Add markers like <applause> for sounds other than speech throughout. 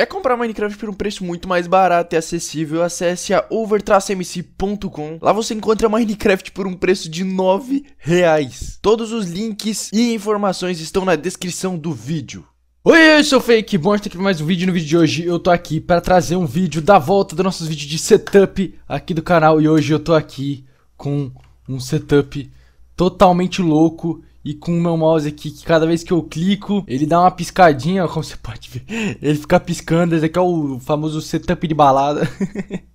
Quer comprar Minecraft por um preço muito mais barato e acessível? Acesse a over Lá você encontra Minecraft por um preço de 9 reais. Todos os links e informações estão na descrição do vídeo. Oi, eu sou o Fake Monster aqui para mais um vídeo. No vídeo de hoje eu tô aqui para trazer um vídeo da volta dos nossos vídeos de setup aqui do canal. E hoje eu tô aqui com um setup totalmente louco e com o meu mouse aqui, que cada vez que eu clico, ele dá uma piscadinha, como você pode ver. Ele fica piscando, esse aqui é o famoso setup de balada.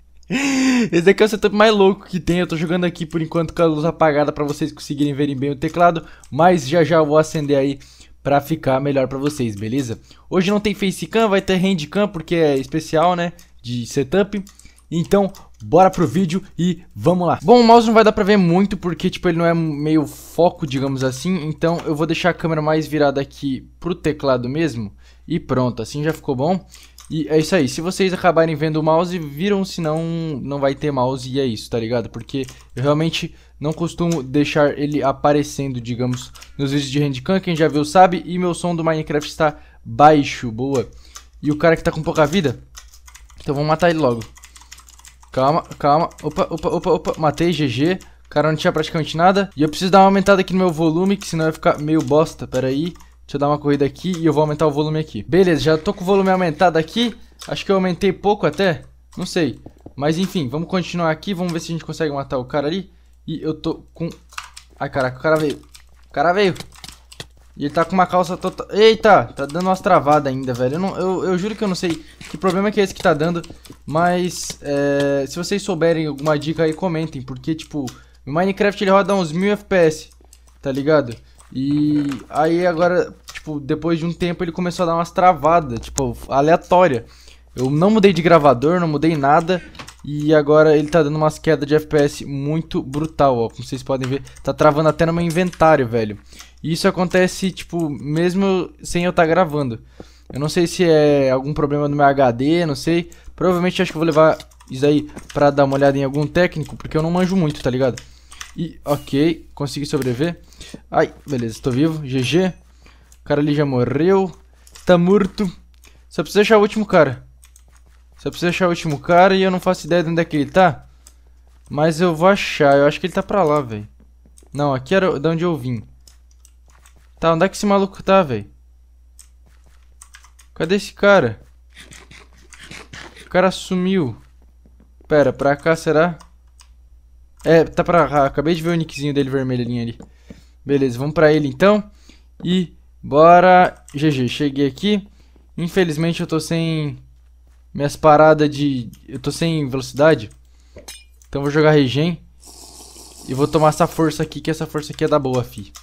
<laughs> esse aqui é o setup mais louco que tem, eu tô jogando aqui por enquanto com a luz apagada para vocês conseguirem verem bem o teclado, mas já já eu vou acender aí para ficar melhor para vocês, beleza? Hoje não tem facecam, vai ter handcam porque é especial, né, de setup. Então, bora pro vídeo e vamos lá. Bom, o mouse não vai dar pra ver muito porque, tipo, ele não é meio foco, digamos assim, então eu vou deixar a câmera mais virada aqui pro teclado mesmo e pronto, assim já ficou bom. E é isso aí, se vocês acabarem vendo o mouse, viram, senão não vai ter mouse e é isso, tá ligado? Porque eu realmente não costumo deixar ele aparecendo, digamos, nos vídeos de handcam, quem já viu sabe, e meu som do Minecraft está baixo, boa. E o cara que tá com pouca vida, então vamos matar ele logo. Calma, calma. Opa, opa, opa, opa. Matei, GG. Cara, não tinha praticamente nada. E eu preciso dar uma aumentada aqui no meu volume, que senão vai ficar meio bosta. Pera aí. Deixa eu dar uma corrida aqui e eu vou aumentar o volume aqui. Beleza, já tô com o volume aumentado aqui. Acho que eu aumentei pouco até. Não sei. Mas enfim, vamos continuar aqui. Vamos ver se a gente consegue matar o cara ali. E eu tô com... Ai, caraca, o cara veio. O cara veio. E ele tá com uma calça total... Eita, tá dando umas travadas ainda, velho. Eu, não, eu, eu, juro que eu não sei que problema que é esse que tá dando, mas é, se vocês souberem alguma dica aí, comentem, porque, tipo, o Minecraft ele roda uns 1000 FPS, tá ligado? E aí agora, tipo, depois de um tempo ele começou a dar umas travadas, tipo, aleatória. Eu não mudei de gravador, não mudei nada, e agora ele tá dando umas quedas de FPS muito brutal, ó. Como vocês podem ver, tá travando até no meu inventário, velho. E isso acontece, tipo, mesmo sem eu estar tá gravando. Eu não sei se é algum problema no meu HD, não sei. Provavelmente acho que eu vou levar isso aí pra dar uma olhada em algum técnico, porque eu não manjo muito, tá ligado? E, ok, consegui sobreviver. Ai, beleza, tô vivo, GG. O cara ali já morreu. Tá morto. Só preciso achar o último cara. Só preciso achar o último cara e eu não faço ideia de onde é que ele tá. Mas eu vou achar, eu acho que ele tá pra lá, velho. Não, aqui era de onde eu vim. Tá, onde é que esse maluco tá, velho? Cadê esse cara? O cara sumiu. Pera, pra cá, será? É, tá pra cá. Acabei de ver o nickzinho dele vermelhinho ali. Beleza, vamos pra ele então. E bora... GG, cheguei aqui. Infelizmente eu tô sem... Minhas paradas de... Eu tô sem velocidade. Então vou jogar regen. E vou tomar essa força aqui, que essa força aqui é da boa, fi.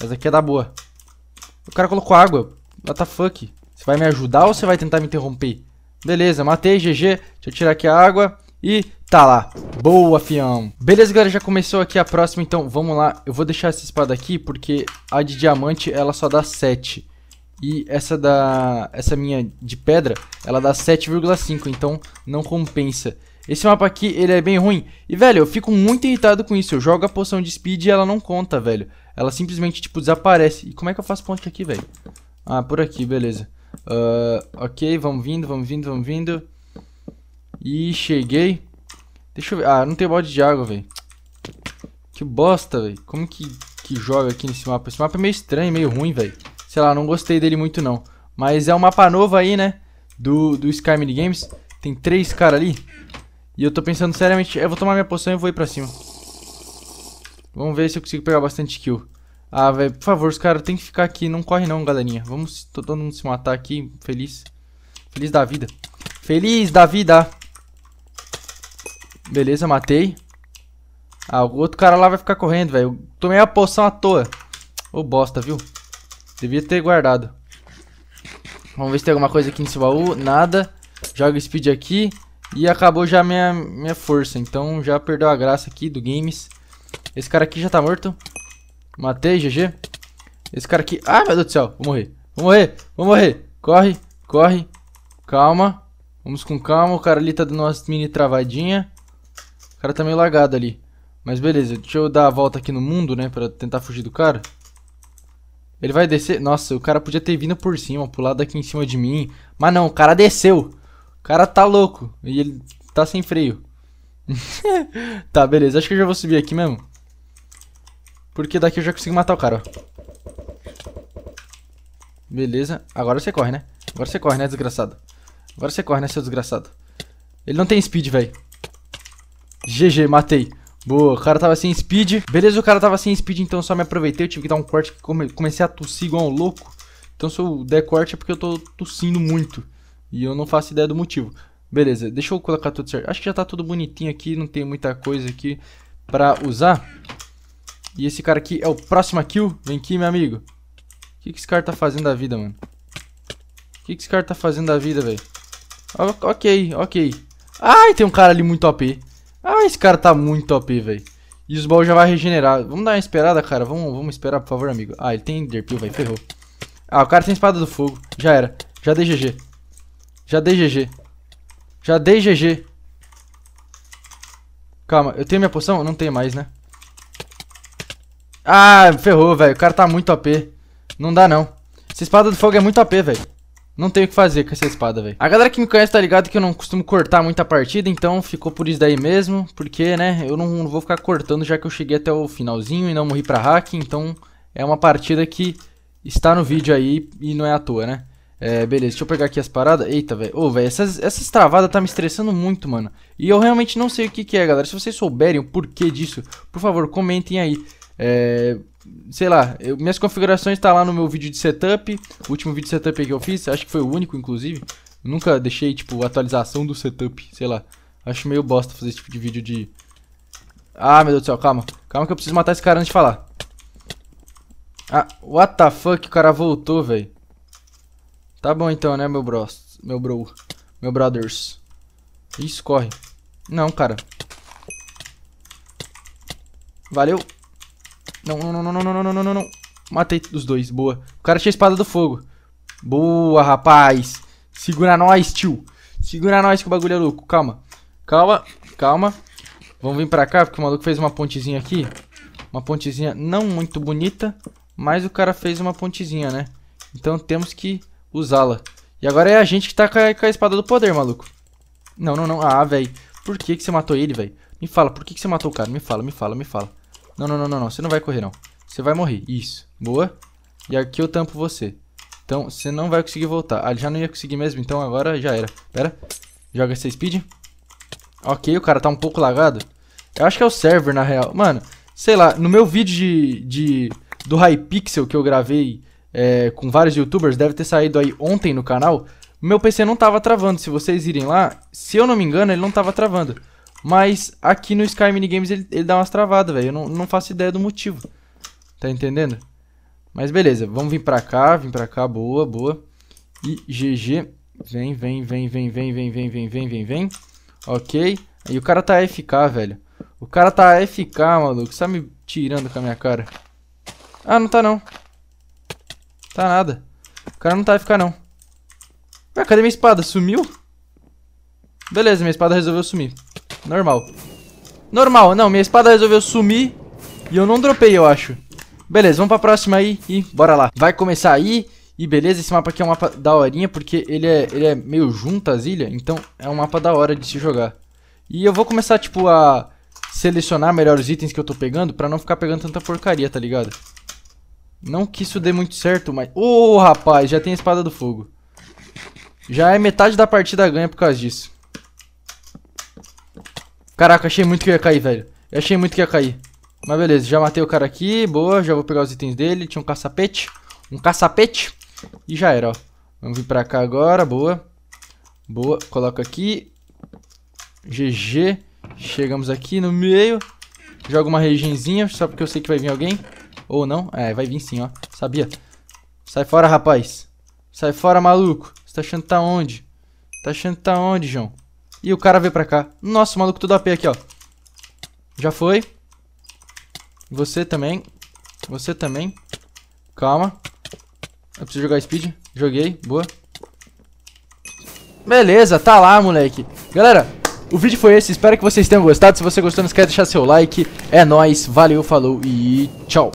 Essa aqui é da boa. O cara colocou água. What the fuck? Você vai me ajudar ou você vai tentar me interromper? Beleza, matei, GG. Deixa eu tirar aqui a água. E tá lá. Boa, fião. Beleza, galera, já começou aqui a próxima, então vamos lá. Eu vou deixar essa espada aqui porque a de diamante, ela só dá 7. E essa da essa minha de pedra, ela dá 7,5, então não compensa. Esse mapa aqui, ele é bem ruim. E, velho, eu fico muito irritado com isso. Eu jogo a poção de speed e ela não conta, velho. Ela simplesmente, tipo, desaparece. E como é que eu faço ponte aqui, velho? Ah, por aqui, beleza. Uh, ok, vamos vindo, vamos vindo, vamos vindo. E cheguei. Deixa eu ver. Ah, não tem bode de água, velho. Que bosta, velho. Como que, que joga aqui nesse mapa? Esse mapa é meio estranho, meio ruim, velho. Sei lá, não gostei dele muito, não. Mas é um mapa novo aí, né? Do, do Sky Mini Games. Tem três caras ali. E eu tô pensando seriamente... Eu vou tomar minha poção e vou ir pra cima. Vamos ver se eu consigo pegar bastante kill. Ah, velho, por favor, os caras têm que ficar aqui. Não corre não, galerinha. Vamos todo mundo se matar aqui, feliz. Feliz da vida. Feliz da vida. Beleza, matei. Ah, o outro cara lá vai ficar correndo, velho. Tomei a poção à toa. Ô, bosta, viu? Devia ter guardado. Vamos ver se tem alguma coisa aqui nesse baú. Nada. Joga speed aqui. E acabou já minha, minha força. Então já perdeu a graça aqui do games. Esse cara aqui já tá morto. Matei, GG. Esse cara aqui... Ah, meu Deus do céu. Vou morrer. Vou morrer. Vou morrer. Corre, corre. Calma. Vamos com calma. O cara ali tá dando umas mini travadinha. O cara tá meio lagado ali. Mas beleza. Deixa eu dar a volta aqui no mundo, né? Pra tentar fugir do cara. Ele vai descer. Nossa, o cara podia ter vindo por cima, pulado aqui em cima de mim. Mas não, o cara desceu. O cara tá louco. E ele tá sem freio. <laughs> tá, beleza. Acho que eu já vou subir aqui mesmo. Porque daqui eu já consigo matar o cara, ó. Beleza. Agora você corre, né? Agora você corre, né, desgraçado? Agora você corre, né, seu desgraçado? Ele não tem speed, velho. GG, matei. Boa, o cara tava sem speed. Beleza, o cara tava sem speed, então eu só me aproveitei. Eu tive que dar um corte, come comecei a tossir igual um louco. Então se eu der corte é porque eu tô tossindo muito. E eu não faço ideia do motivo. Beleza, deixa eu colocar tudo certo. Acho que já tá tudo bonitinho aqui, não tem muita coisa aqui pra usar. E esse cara aqui é o próximo kill. Vem aqui, meu amigo. O que, que esse cara tá fazendo da vida, mano? O que, que esse cara tá fazendo da vida, velho? Ok, ok. Ai, tem um cara ali muito OP. Ah, esse cara tá muito OP, velho. E os baús já vai regenerar. Vamos dar uma esperada, cara. Vamos, vamos esperar, por favor, amigo. Ah, ele tem Enderpeel, velho. Ferrou. Ah, o cara tem espada do fogo. Já era. Já dei GG. Já dei GG. Já dei GG. Calma, eu tenho minha poção? Não tenho mais, né? Ah, ferrou, velho. O cara tá muito OP. Não dá, não. Essa espada do fogo é muito OP, velho. Não tenho o que fazer com essa espada, velho. A galera que me conhece tá ligado que eu não costumo cortar muita partida, então ficou por isso daí mesmo. Porque, né, eu não, vou ficar cortando já que eu cheguei até o finalzinho e não morri pra hack. Então, é uma partida que está no vídeo aí e não é à toa, né? É, beleza, deixa eu pegar aqui as paradas. Eita, velho. Ô, velho, essas, essas travadas tá me estressando muito, mano. E eu realmente não sei o que, que é, galera. Se vocês souberem o porquê disso, por favor, comentem aí. É, sei lá, eu, minhas configurações estão tá lá no meu vídeo de setup, o último vídeo de setup que eu fiz, acho que foi o único, inclusive. nunca deixei, tipo, atualização do setup, sei lá. Acho meio bosta fazer esse tipo de vídeo de... Ah, meu Deus do céu, calma. Calma que eu preciso matar esse cara antes de falar. Ah, what the fuck, o cara voltou, velho. Tá bom então, né, meu bros, meu bro, meu brothers. Isso, corre. Não, cara. Valeu. Não, não, não, não, não, não, não, não, não. Matei os dois, boa. O cara tinha espada do fogo. Boa, rapaz. Segura nós, tio. Segura nós que o bagulho é louco. Calma. Calma, calma. Vamos vir pra cá, porque o maluco fez uma pontezinha aqui. Uma pontezinha não muito bonita, mas o cara fez uma pontezinha, né? Então temos que usá-la. E agora é a gente que tá com a, com a, espada do poder, maluco. Não, não, não. Ah, velho. Por que que você matou ele, velho? Me fala, por que que você matou o cara? Me fala, me fala, me fala. Não, não, não, não, não. Você não vai correr, não. Você vai morrer. Isso. Boa. E aqui eu tampo você. Então, você não vai conseguir voltar. Ah, ele já não ia conseguir mesmo, então agora já era. Pera. Joga essa speed. Ok, o cara tá um pouco lagado. Eu acho que é o server, na real. Mano, sei lá, no meu vídeo de, de do Hypixel que eu gravei é, com vários youtubers, deve ter saído aí ontem no canal, meu PC não tava travando. Se vocês irem lá, se eu não me engano, ele não tava travando. Mas aqui no Sky Minigames ele, ele dá umas travadas, velho. Eu não, não faço ideia do motivo. Tá entendendo? Mas beleza, vamos vir pra cá, vim pra cá, boa, boa. E GG. Vem, vem, vem, vem, vem, vem, vem, vem, vem, vem, vem. Ok. E o cara tá AFK, velho. O cara tá AFK, maluco. Você tá me tirando com a minha cara. Ah, não tá não. Tá nada. O cara não tá AFK, não. Ué, cadê minha espada? Sumiu? Beleza, minha espada resolveu sumir. Normal. Normal. Não, minha espada resolveu sumir e eu não dropei, eu acho. Beleza, vamos pra próxima aí e bora lá. Vai começar aí. E beleza, esse mapa aqui é um mapa da horinha porque ele é, ele é meio junto às ilhas, então é um mapa da hora de se jogar. E eu vou começar, tipo, a selecionar melhor os itens que eu tô pegando pra não ficar pegando tanta porcaria, tá ligado? Não que isso dê muito certo, mas... Ô, oh, rapaz, já tem a espada do fogo. Já é metade da partida ganha por causa disso. Caraca, achei muito que ia cair, velho. Eu achei muito que ia cair. Mas beleza, já matei o cara aqui. Boa, já vou pegar os itens dele. Tinha um caçapete. Um caçapete. E já era, ó. Vamos vir pra cá agora. Boa. Boa. Coloca aqui. GG. Chegamos aqui no meio. Joga uma regenzinha, só porque eu sei que vai vir alguém. Ou não. É, vai vir sim, ó. Sabia. Sai fora, rapaz. Sai fora, maluco. Você tá achando que tá onde? Tá achando que tá onde, João? E o cara veio pra cá. Nossa, o maluco tudo AP aqui, ó. Já foi. Você também. Você também. Calma. Eu preciso jogar speed. Joguei. Boa. Beleza, tá lá, moleque. Galera, o vídeo foi esse. Espero que vocês tenham gostado. Se você gostou, não esquece de deixar seu like. É nóis. Valeu, falou e tchau.